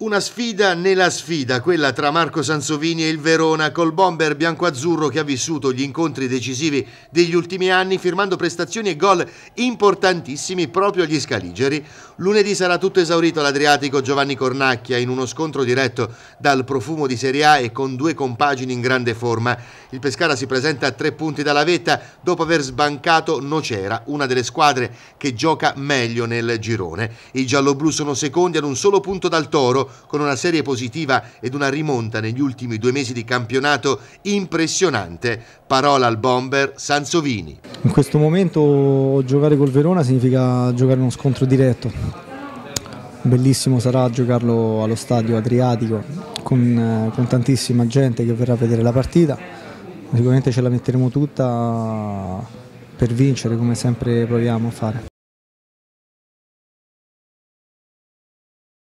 Una sfida nella sfida, quella tra Marco Sansovini e il Verona, col bomber bianco-azzurro che ha vissuto gli incontri decisivi degli ultimi anni, firmando prestazioni e gol importantissimi proprio agli scaligeri. Lunedì sarà tutto esaurito l'Adriatico Giovanni Cornacchia in uno scontro diretto dal profumo di Serie A e con due compagini in grande forma. Il Pescara si presenta a tre punti dalla vetta dopo aver sbancato Nocera, una delle squadre che gioca meglio nel girone. I gialloblu sono secondi ad un solo punto dal Toro, con una serie positiva ed una rimonta negli ultimi due mesi di campionato impressionante. Parola al bomber Sansovini. In questo momento giocare col Verona significa giocare uno scontro diretto bellissimo sarà giocarlo allo stadio Adriatico con, eh, con, tantissima gente che verrà a vedere la partita. Sicuramente ce la metteremo tutta per vincere come sempre proviamo a fare.